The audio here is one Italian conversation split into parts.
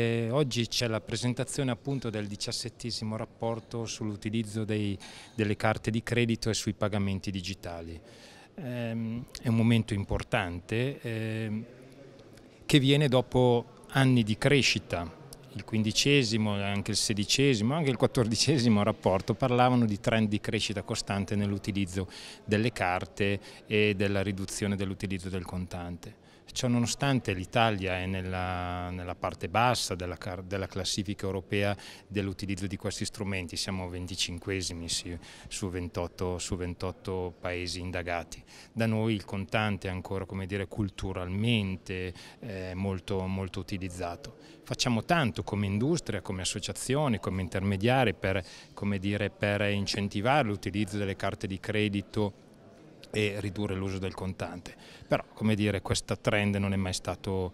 E eh, oggi c'è la presentazione appunto del diciassettesimo rapporto sull'utilizzo delle carte di credito e sui pagamenti digitali. Ehm, è un momento importante ehm, che viene dopo anni di crescita il quindicesimo, anche il sedicesimo, anche il quattordicesimo rapporto parlavano di trend di crescita costante nell'utilizzo delle carte e della riduzione dell'utilizzo del contante. Ciononostante l'Italia è nella, nella, parte bassa della, della classifica europea dell'utilizzo di questi strumenti, siamo 25esimi sì, su, 28, su, 28, paesi indagati. Da noi il contante è ancora dire, culturalmente eh, molto, molto utilizzato. Facciamo tanto aiuto come industria, come associazione, come intermediari per, come dire, per incentivare l'utilizzo delle carte di credito e ridurre l'uso del contante. Però come dire, questo trend non è mai stato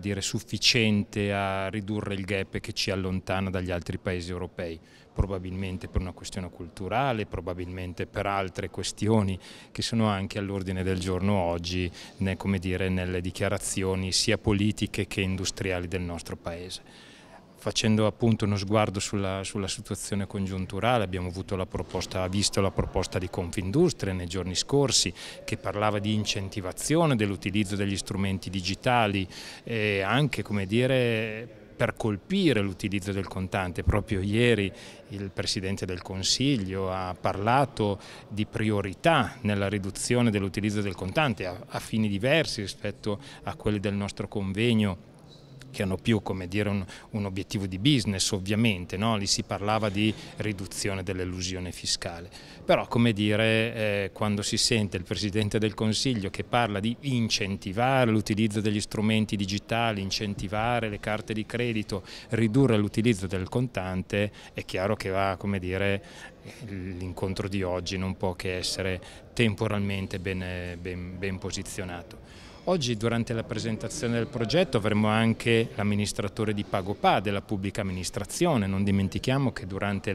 dire, sufficiente a ridurre il gap che ci allontana dagli altri paesi europei, probabilmente per una questione culturale, probabilmente per altre questioni che sono anche all'ordine del giorno oggi né, dire, nelle dichiarazioni sia politiche che industriali del nostro Paese facendo appunto uno sguardo sulla, sulla, situazione congiunturale, abbiamo la proposta, visto la proposta di Confindustria nei giorni scorsi che parlava di incentivazione dell'utilizzo degli strumenti digitali e anche come dire per colpire l'utilizzo del contante. Proprio ieri il Presidente del Consiglio ha parlato di priorità nella riduzione dell'utilizzo del contante a, a fini diversi rispetto a quelli del nostro convegno che hanno più dire, un, un, obiettivo di business ovviamente, no? lì si parlava di riduzione dell'illusione fiscale, però come dire eh, quando si sente il Presidente del Consiglio che parla di incentivare l'utilizzo degli strumenti digitali, incentivare le carte di credito, ridurre l'utilizzo del contante, è chiaro che va come dire l'incontro di oggi non può che essere temporalmente ben, ben, ben posizionato. Oggi durante la presentazione del progetto avremo anche l'amministratore di PagoPA della pubblica amministrazione, non dimentichiamo che durante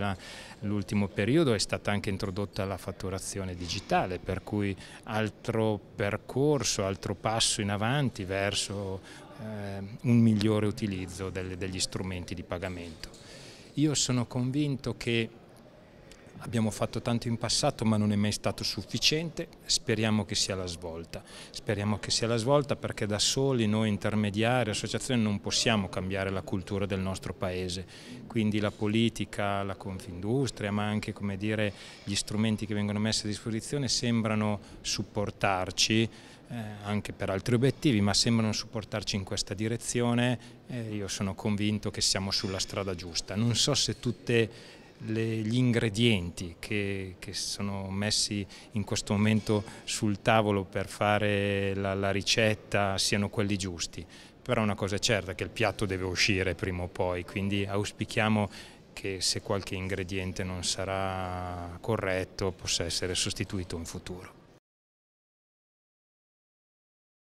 l'ultimo periodo è stata anche introdotta la fatturazione digitale, per cui altro percorso, altro passo in avanti verso eh, un migliore utilizzo delle, degli strumenti di pagamento. Io sono convinto che Abbiamo fatto tanto in passato ma non è mai stato sufficiente, speriamo che sia la svolta. Speriamo che sia la svolta perché da soli noi intermediari, associazioni non possiamo cambiare la cultura del nostro paese, quindi la politica, la confindustria ma anche dire, gli strumenti che vengono messi a disposizione sembrano supportarci eh, anche per altri obiettivi, ma sembrano supportarci in questa direzione. Eh, io sono convinto che siamo sulla strada giusta. Non so se tutte le, gli ingredienti che, che, sono messi in questo momento sul tavolo per fare la, la ricetta siano quelli giusti. Però una cosa è certa, che il piatto deve uscire prima o poi, quindi auspichiamo che se qualche ingrediente non sarà corretto possa essere sostituito in futuro.